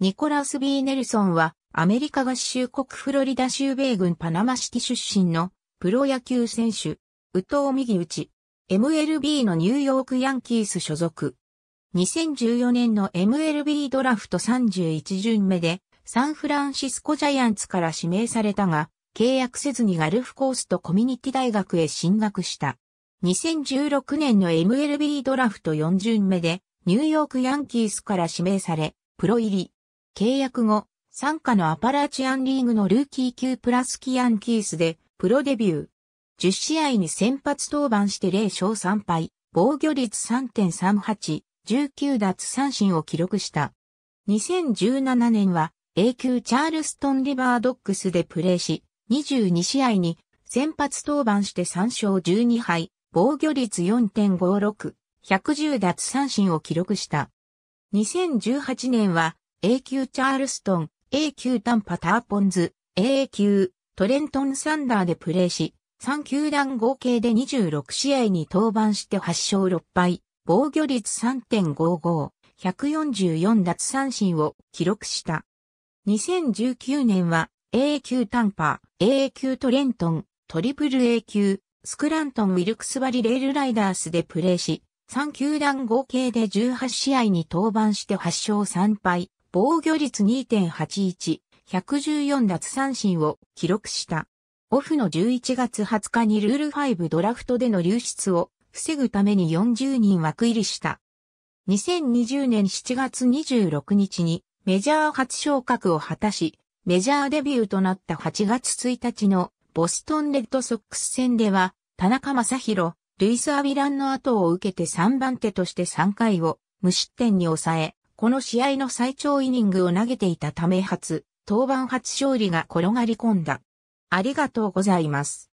ニコラス・ B・ ネルソンは、アメリカ合衆国フロリダ州米軍パナマシティ出身のプロ野球選手、宇藤右打 MLB のニューヨークヤンキース所属。2014年の MLB ドラフト31巡目で、サンフランシスコジャイアンツから指名されたが、契約せずにガルフコースとコミュニティ大学へ進学した。2016年の MLB ドラフト4巡目で、ニューヨークヤンキースから指名され、プロ入り。契約後、参加のアパラチアンリーグのルーキー級プラスキアンキースでプロデビュー。10試合に先発登板して0勝3敗、防御率3.38、19奪三振を記録した。2017年は A 級チャールストンリバードックスでプレーし、22試合に先発登板して3勝12敗、防御率4.56、110奪三振を記録した。2018年は A 級チャールストン、A 級タンパターポンズ、a 級トレントンサンダーでプレーし、3球団合計で26試合に登板して8勝6敗、防御率3.55、144奪三振を記録した。2019年は a 級タンパ、ー、a 級トレントン、トリプル A 級、スクラントン・ウィルクスバリ・レールライダースでプレーし、3球団合計で18試合に登板して8勝3敗、防御率2.81、114奪三振を記録した。オフの11月20日にルール5ドラフトでの流出を防ぐために40人枠入りした。2020年7月26日にメジャー初昇格を果たし、メジャーデビューとなった8月1日のボストンレッドソックス戦では、田中正宏、ルイス・アビランの後を受けて3番手として3回を無失点に抑え、この試合の最長イニングを投げていたため初、登板初勝利が転がり込んだ。ありがとうございます。